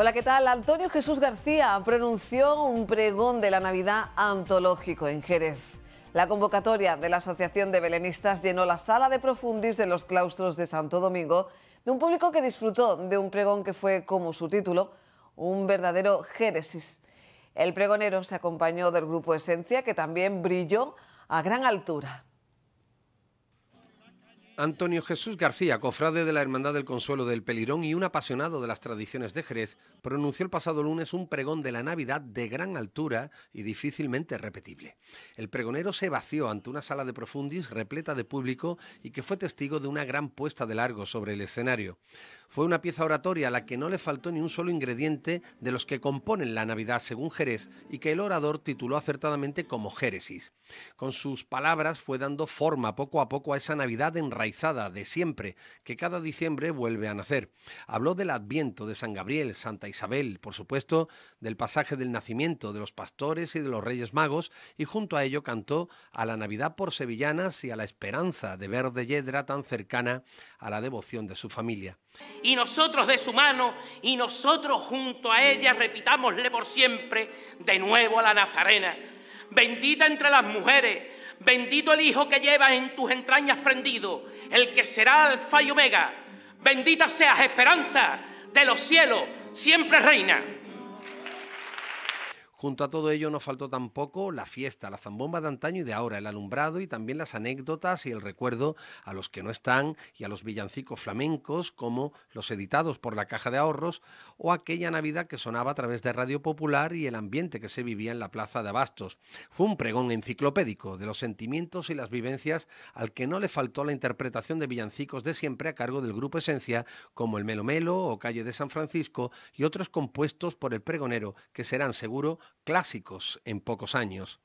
Hola, ¿qué tal? Antonio Jesús García pronunció un pregón de la Navidad antológico en Jerez. La convocatoria de la Asociación de Belenistas llenó la sala de profundis de los claustros de Santo Domingo de un público que disfrutó de un pregón que fue, como su título, un verdadero Génesis. El pregonero se acompañó del grupo Esencia, que también brilló a gran altura. Antonio Jesús García, cofrade de la Hermandad del Consuelo del Pelirón y un apasionado de las tradiciones de Jerez, pronunció el pasado lunes un pregón de la Navidad de gran altura y difícilmente repetible. El pregonero se vació ante una sala de profundis repleta de público y que fue testigo de una gran puesta de largo sobre el escenario. Fue una pieza oratoria a la que no le faltó ni un solo ingrediente de los que componen la Navidad según Jerez y que el orador tituló acertadamente como Géresis. Con sus palabras fue dando forma poco a poco a esa Navidad enraizada de siempre que cada diciembre vuelve a nacer. Habló del Adviento de San Gabriel, Santa Isabel, por supuesto, del pasaje del nacimiento de los pastores y de los Reyes Magos y junto a ello cantó a la Navidad por sevillanas y a la esperanza de ver de Yedra tan cercana a la devoción de su familia y nosotros de su mano, y nosotros junto a ella repitámosle por siempre de nuevo a la Nazarena. Bendita entre las mujeres, bendito el Hijo que llevas en tus entrañas prendido, el que será alfa y omega. Bendita seas esperanza de los cielos, siempre reina. Junto a todo ello no faltó tampoco la fiesta, la zambomba de antaño y de ahora, el alumbrado y también las anécdotas y el recuerdo a los que no están y a los villancicos flamencos como los editados por la Caja de Ahorros o aquella Navidad que sonaba a través de Radio Popular y el ambiente que se vivía en la Plaza de Abastos. Fue un pregón enciclopédico de los sentimientos y las vivencias al que no le faltó la interpretación de villancicos de siempre a cargo del grupo Esencia como el Melo Melo o Calle de San Francisco y otros compuestos por el pregonero que serán seguro clásicos en pocos años.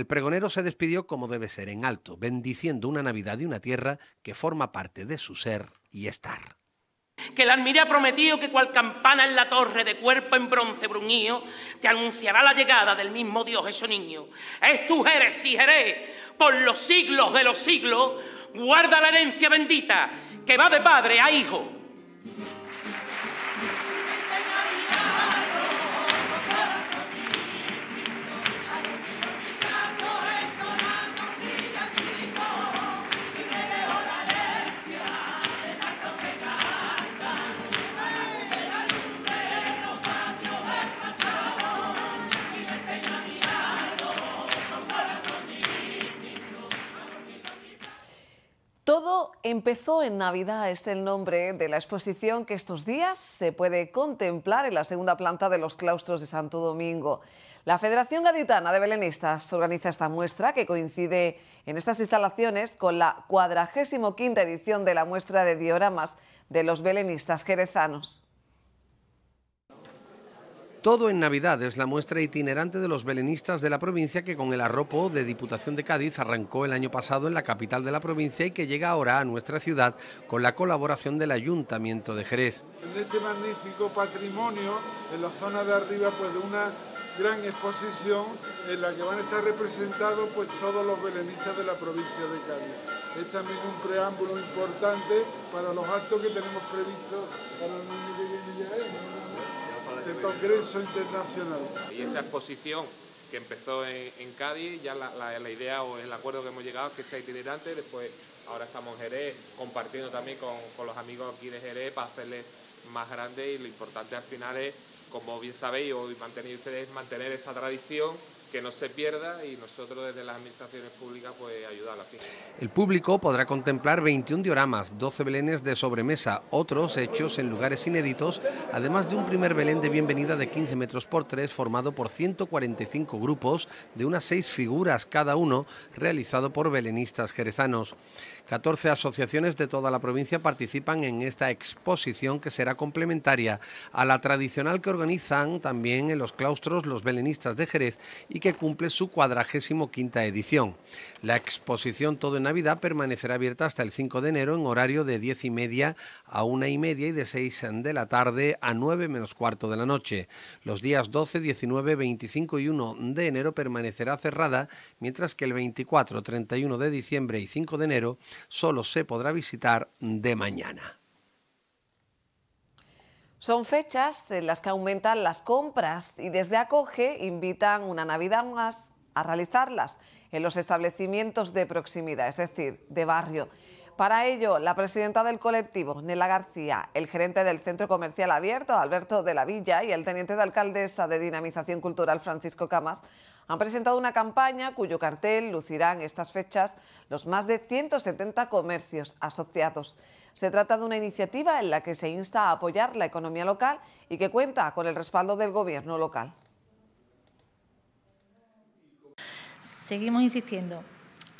El pregonero se despidió como debe ser en alto, bendiciendo una Navidad y una tierra que forma parte de su ser y estar. Que el almiré ha prometido que cual campana en la torre de cuerpo en bronce bruñido te anunciará la llegada del mismo Dios ese niño. Es tu Jerez y Jerez, por los siglos de los siglos, guarda la herencia bendita que va de padre a hijo. Empezó en Navidad es el nombre de la exposición que estos días se puede contemplar en la segunda planta de los claustros de Santo Domingo. La Federación Gaditana de Belenistas organiza esta muestra que coincide en estas instalaciones con la 45 edición de la muestra de dioramas de los belenistas jerezanos. Todo en Navidad es la muestra itinerante de los belenistas de la provincia que con el arropo de Diputación de Cádiz arrancó el año pasado en la capital de la provincia y que llega ahora a nuestra ciudad con la colaboración del Ayuntamiento de Jerez. En este magnífico patrimonio, en la zona de arriba, pues de una gran exposición en la que van a estar representados pues todos los belenistas de la provincia de Cádiz. Es también un preámbulo importante para los actos que tenemos previstos para el año que el Congreso Internacional. Y esa exposición que empezó en, Cádiz, ya la, idea o el acuerdo que hemos llegado es que sea itinerante, después ahora estamos en Jerez compartiendo también con, los amigos aquí de Jerez para hacerles más grandes... y lo importante al final es, como bien sabéis o mantenéis ustedes, mantener esa tradición que no se pierda y nosotros desde las administraciones públicas pues ayudarla así. El público podrá contemplar 21 dioramas, 12 belenes de sobremesa, otros hechos en lugares inéditos, además de un primer belén de bienvenida de 15 metros por 3 formado por 145 grupos de unas 6 figuras cada uno, realizado por belenistas jerezanos. 14 asociaciones de toda la provincia participan en esta exposición que será complementaria a la tradicional que organizan también en los claustros los belenistas de Jerez y que cumple su cuadragésimo quinta edición. La exposición Todo en Navidad permanecerá abierta hasta el 5 de enero en horario de 10 y media a 1 y media y de 6 de la tarde a 9 menos cuarto de la noche. Los días 12, 19, 25 y 1 de enero permanecerá cerrada, mientras que el 24, 31 de diciembre y 5 de enero solo se podrá visitar de mañana. Son fechas en las que aumentan las compras y desde Acoge invitan una Navidad más a realizarlas en los establecimientos de proximidad, es decir, de barrio. Para ello, la presidenta del colectivo, Nela García, el gerente del Centro Comercial Abierto, Alberto de la Villa, y el teniente de alcaldesa de Dinamización Cultural, Francisco Camas, han presentado una campaña cuyo cartel lucirán estas fechas los más de 170 comercios asociados. Se trata de una iniciativa en la que se insta a apoyar la economía local y que cuenta con el respaldo del gobierno local. Seguimos insistiendo.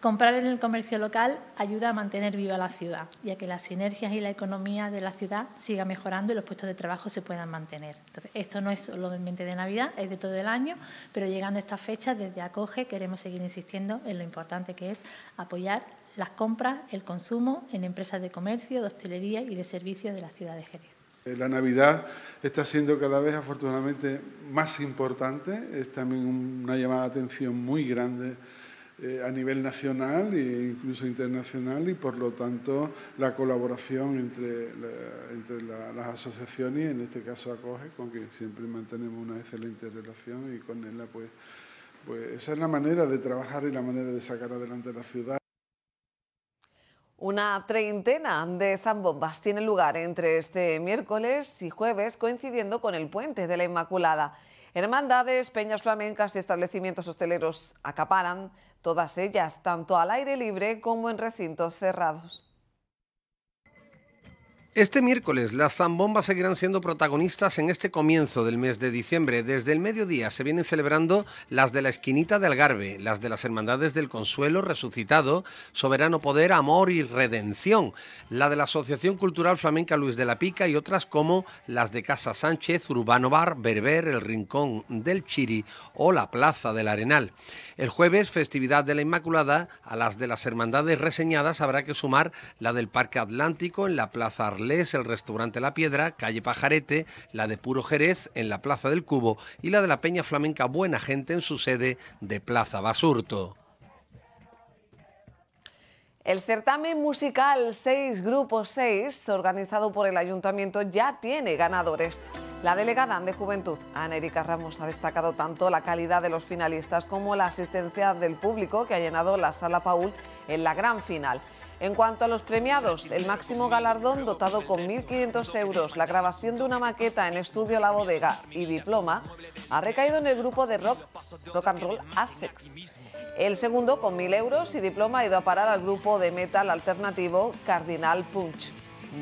Comprar en el comercio local ayuda a mantener viva la ciudad y a que las sinergias y la economía de la ciudad sigan mejorando y los puestos de trabajo se puedan mantener. esto no es solamente de Navidad, es de todo el año, pero llegando a esta fecha, desde Acoge queremos seguir insistiendo en lo importante que es apoyar las compras, el consumo en empresas de comercio, de hostelería y de servicios de la ciudad de Jerez. Eh, la Navidad está siendo cada vez afortunadamente más importante, es también una llamada de atención muy grande eh, a nivel nacional e incluso internacional y por lo tanto la colaboración entre, entre las asociaciones, en este caso ACOGE, con que siempre mantenemos una excelente relación y con ella pues, pues esa es la manera de trabajar y la manera de sacar adelante la ciudad. Una treintena de zambombas tiene lugar entre este miércoles y jueves, coincidiendo con el puente de la Inmaculada. Hermandades, peñas flamencas y establecimientos hosteleros acaparan, todas ellas, tanto al aire libre como en recintos cerrados. Este miércoles las zambombas seguirán siendo protagonistas en este comienzo del mes de diciembre. Desde el mediodía se vienen celebrando las de la esquinita de Algarve, las de las Hermandades del Consuelo Resucitado, Soberano Poder, Amor y Redención, la de la Asociación Cultural Flamenca Luis de la Pica y otras como las de Casa Sánchez, Urbano Bar, Berber, El Rincón del Chiri o la Plaza del Arenal. El jueves, festividad de la Inmaculada, a las de las hermandades reseñadas habrá que sumar la del Parque Atlántico, en la Plaza Arlés, el restaurante La Piedra, calle Pajarete, la de Puro Jerez, en la Plaza del Cubo y la de la Peña Flamenca Buena Gente en su sede de Plaza Basurto. El certamen musical 6 Grupos 6, organizado por el ayuntamiento, ya tiene ganadores. La delegada de Juventud, Ana Erika Ramos, ha destacado tanto la calidad de los finalistas como la asistencia del público que ha llenado la sala Paul en la gran final. En cuanto a los premiados, el máximo galardón dotado con 1.500 euros, la grabación de una maqueta en estudio La Bodega y diploma ha recaído en el grupo de rock, rock and roll ASEX. El segundo, con 1.000 euros y diploma, ha ido a parar al grupo de metal alternativo Cardinal Punch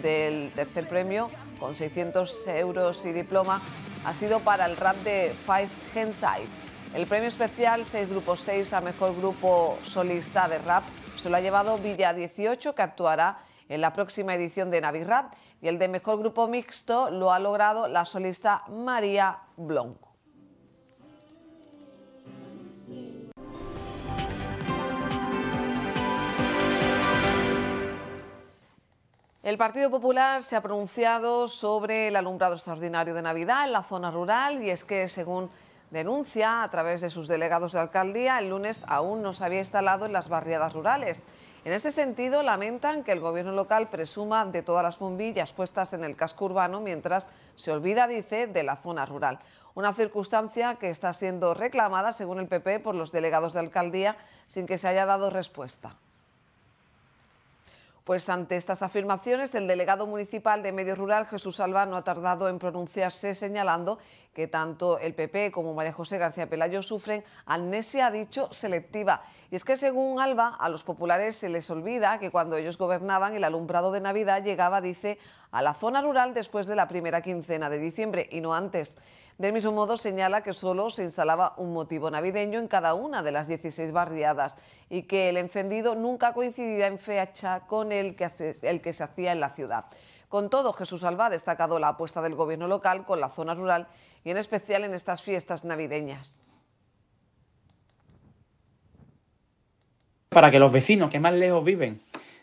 del tercer premio, con 600 euros y diploma, ha sido para el rap de Five Henside. El premio especial 6 grupos 6 a Mejor Grupo Solista de Rap se lo ha llevado Villa 18, que actuará en la próxima edición de Navirap, y el de Mejor Grupo Mixto lo ha logrado la solista María Blanco. El Partido Popular se ha pronunciado sobre el alumbrado extraordinario de Navidad en la zona rural y es que, según denuncia a través de sus delegados de alcaldía, el lunes aún no se había instalado en las barriadas rurales. En ese sentido, lamentan que el gobierno local presuma de todas las bombillas puestas en el casco urbano mientras se olvida, dice, de la zona rural. Una circunstancia que está siendo reclamada, según el PP, por los delegados de alcaldía sin que se haya dado respuesta. Pues ante estas afirmaciones, el delegado municipal de Medio Rural, Jesús Alba, no ha tardado en pronunciarse señalando que tanto el PP como María José García Pelayo sufren amnesia, ha dicho, selectiva. Y es que según Alba, a los populares se les olvida que cuando ellos gobernaban el alumbrado de Navidad llegaba, dice, a la zona rural después de la primera quincena de diciembre y no antes. Del mismo modo, señala que solo se instalaba un motivo navideño en cada una de las 16 barriadas y que el encendido nunca coincidía en fecha con el que, el que se hacía en la ciudad. Con todo, Jesús Alba ha destacado la apuesta del gobierno local con la zona rural y en especial en estas fiestas navideñas. Para que los vecinos que más lejos viven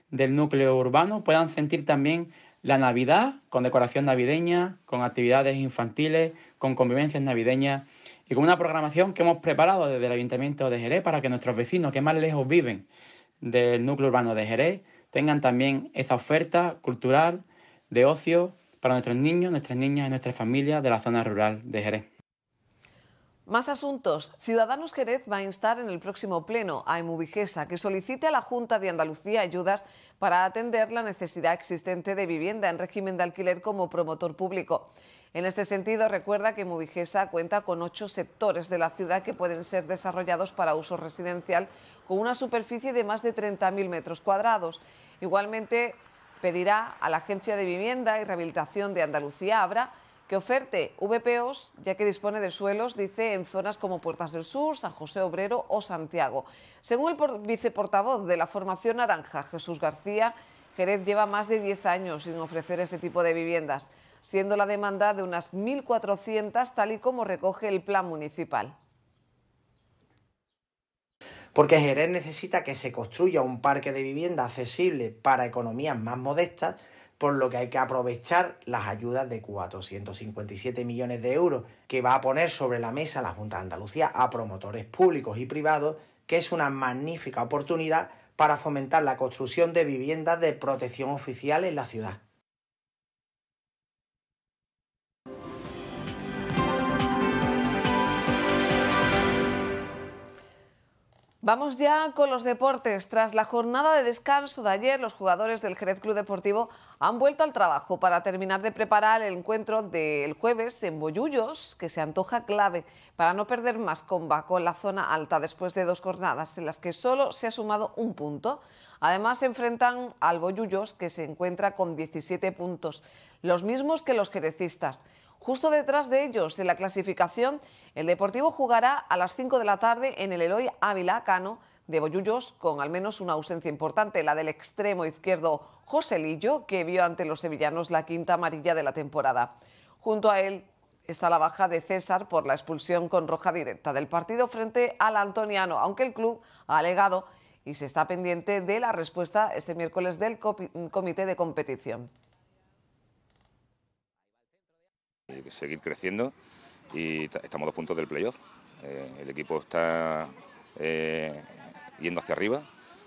del núcleo urbano puedan sentir también la Navidad con decoración navideña, con actividades infantiles, con convivencias navideñas y con una programación que hemos preparado desde el Ayuntamiento de Jerez para que nuestros vecinos que más lejos viven del núcleo urbano de Jerez tengan también esa oferta cultural de ocio para nuestros niños, nuestras niñas y nuestras familias de la zona rural de Jerez. Más asuntos. Ciudadanos Jerez va a instar en el próximo pleno a Emubigesa que solicite a la Junta de Andalucía ayudas para atender la necesidad existente de vivienda en régimen de alquiler como promotor público. En este sentido, recuerda que Movijesa cuenta con ocho sectores de la ciudad que pueden ser desarrollados para uso residencial con una superficie de más de 30.000 metros cuadrados. Igualmente, pedirá a la Agencia de Vivienda y Rehabilitación de Andalucía, ABRA, que oferte VPOs, ya que dispone de suelos, dice, en zonas como Puertas del Sur, San José Obrero o Santiago. Según el viceportavoz de la Formación Naranja, Jesús García, Jerez lleva más de 10 años sin ofrecer ese tipo de viviendas siendo la demanda de unas 1.400 tal y como recoge el plan municipal. Porque Jerez necesita que se construya un parque de vivienda accesible para economías más modestas, por lo que hay que aprovechar las ayudas de 457 millones de euros que va a poner sobre la mesa la Junta de Andalucía a promotores públicos y privados, que es una magnífica oportunidad para fomentar la construcción de viviendas de protección oficial en la ciudad. Vamos ya con los deportes. Tras la jornada de descanso de ayer, los jugadores del Jerez Club Deportivo han vuelto al trabajo para terminar de preparar el encuentro del jueves en Boyullos, que se antoja clave para no perder más comba con la zona alta después de dos jornadas en las que solo se ha sumado un punto. Además, se enfrentan al Boyullos, que se encuentra con 17 puntos, los mismos que los jerecistas. Justo detrás de ellos, en la clasificación, el Deportivo jugará a las 5 de la tarde en el Eloy Ávila Cano de Boyullos, con al menos una ausencia importante, la del extremo izquierdo José Lillo, que vio ante los sevillanos la quinta amarilla de la temporada. Junto a él está la baja de César por la expulsión con roja directa del partido frente al Antoniano, aunque el club ha alegado y se está pendiente de la respuesta este miércoles del comité de competición. Hay eh, que seguir creciendo y estamos a dos puntos del playoff. Eh, el equipo está eh, yendo hacia arriba,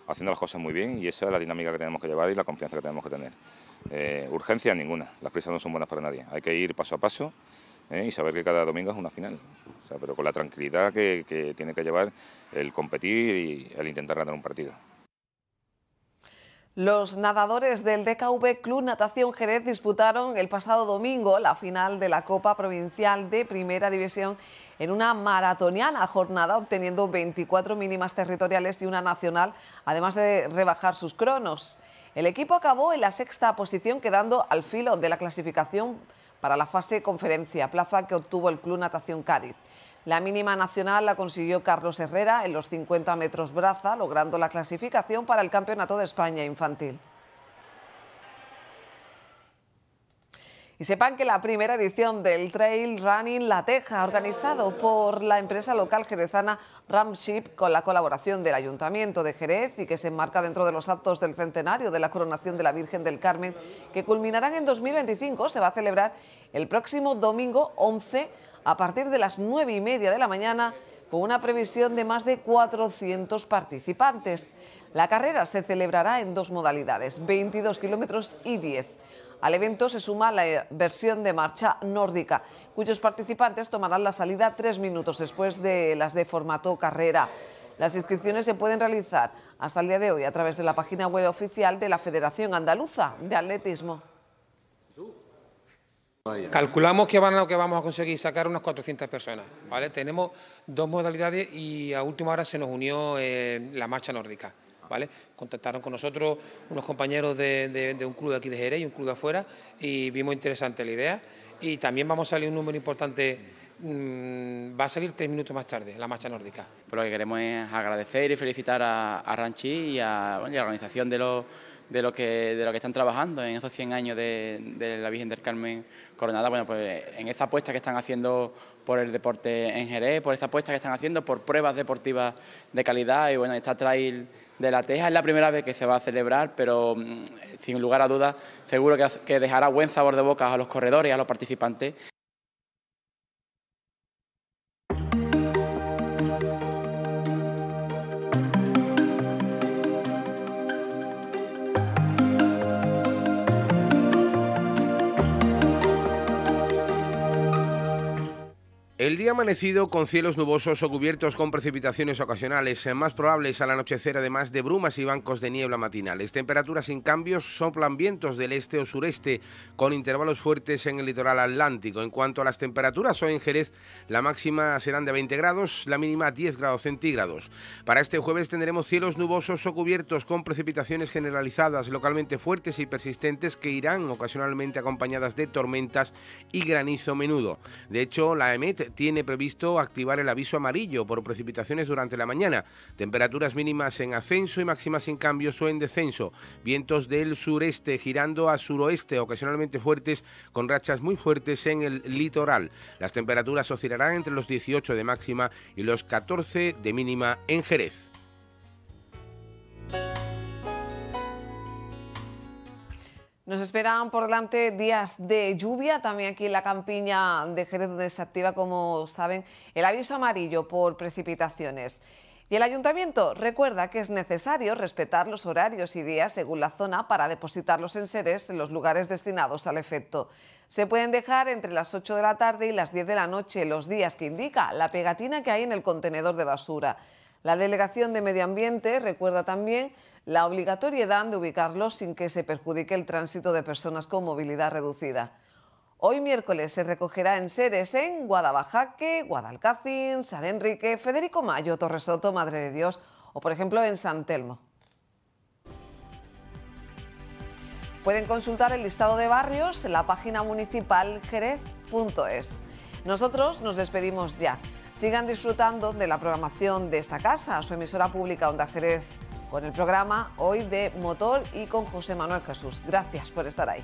haciendo las cosas muy bien y esa es la dinámica que tenemos que llevar y la confianza que tenemos que tener. urgencia ninguna, las prisas no son buenas para nadie. Hay que ir paso a paso y saber que cada domingo es una final. pero con la tranquilidad que tiene que llevar el competir y el intentar ganar un partido. Los nadadores del DKV Club Natación Jerez disputaron el pasado domingo la final de la Copa Provincial de Primera División en una maratoniana jornada, obteniendo 24 mínimas territoriales y una nacional, además de rebajar sus cronos. El equipo acabó en la sexta posición, quedando al filo de la clasificación para la fase conferencia, plaza que obtuvo el Club Natación Cádiz. La mínima nacional la consiguió Carlos Herrera en los 50 metros braza, logrando la clasificación para el Campeonato de España infantil. Y sepan que la primera edición del Trail Running La Teja, organizado por la empresa local jerezana Ramship, con la colaboración del Ayuntamiento de Jerez y que se enmarca dentro de los actos del centenario de la coronación de la Virgen del Carmen, que culminarán en 2025, se va a celebrar el próximo domingo 11 a partir de las 9 y media de la mañana con una previsión de más de 400 participantes. La carrera se celebrará en dos modalidades, 22 kilómetros y 10. Al evento se suma la eh, versión de marcha nórdica, cuyos participantes tomarán la salida tres minutos después de las de formato carrera. Las inscripciones se pueden realizar hasta el día de hoy a través de la página web oficial de la Federación Andaluza de Atletismo. Calculamos que, van, que vamos a conseguir sacar unas 400 personas. ¿vale? Tenemos dos modalidades y a última hora se nos unió eh, la marcha nórdica. ¿Vale? Contactaron con nosotros unos compañeros de, un club de aquí de Jerez y un club de afuera y vimos interesante la idea. Y también vamos a salir un número importante, mm, va a salir tres minutos más tarde, la marcha nórdica. Pues lo que queremos es agradecer y felicitar a, Ranchi y a la organización de los de lo que, de lo que están trabajando en esos 100 años de, la Virgen del Carmen coronada. Bueno, pues en esa apuesta que están haciendo por el deporte en Jerez, por esa apuesta que están haciendo por pruebas deportivas de calidad y bueno, esta trail de la Teja es la primera vez que se va a celebrar, pero mm, sin lugar a dudas seguro que, que dejará buen sabor de boca a los corredores y a los participantes. El día amanecido con cielos nubosos o cubiertos con precipitaciones ocasionales, eh, más probables al anochecer además de brumas y bancos de niebla matinales. Temperaturas sin cambios, soplan vientos del este o sureste con intervalos fuertes en el litoral atlántico. En cuanto a las temperaturas, hoy en Jerez la máxima serán de 20 grados, la mínima 10 grados centígrados. Para este jueves tendremos cielos nubosos o cubiertos con precipitaciones generalizadas, localmente fuertes y persistentes que irán ocasionalmente acompañadas de tormentas y granizo menudo. De hecho, la EMET tiene previsto activar el aviso amarillo por precipitaciones durante la mañana. Temperaturas mínimas en ascenso y máximas sin cambios o en descenso. Vientos del sureste girando a suroeste, ocasionalmente fuertes, con rachas muy fuertes en el litoral. Las temperaturas oscilarán entre los 18 de máxima y los 14 de mínima en Jerez. Nos esperan por delante días de lluvia, también aquí en la campiña de Jerez, donde se activa, como saben, el aviso amarillo por precipitaciones. Y el ayuntamiento recuerda que es necesario respetar los horarios y días según la zona para depositar los enseres en los lugares destinados al efecto. Se pueden dejar entre las 8 de la tarde y las 10 de la noche los días que indica la pegatina que hay en el contenedor de basura. La Delegación de Medio Ambiente recuerda también la obligatoriedad de ubicarlos sin que se perjudique el tránsito de personas con movilidad reducida. Hoy miércoles se recogerá en seres en Guadabajaque, Guadalcacín, San Enrique, Federico Mayo, Torresoto, Madre de Dios o por ejemplo en San Telmo. Pueden consultar el listado de barrios en la página municipal jerez.es. Nosotros nos despedimos ya. Sigan disfrutando de la programación de esta casa, su emisora pública Onda Jerez con el programa hoy de Motor y con José Manuel Jesús. Gracias por estar ahí.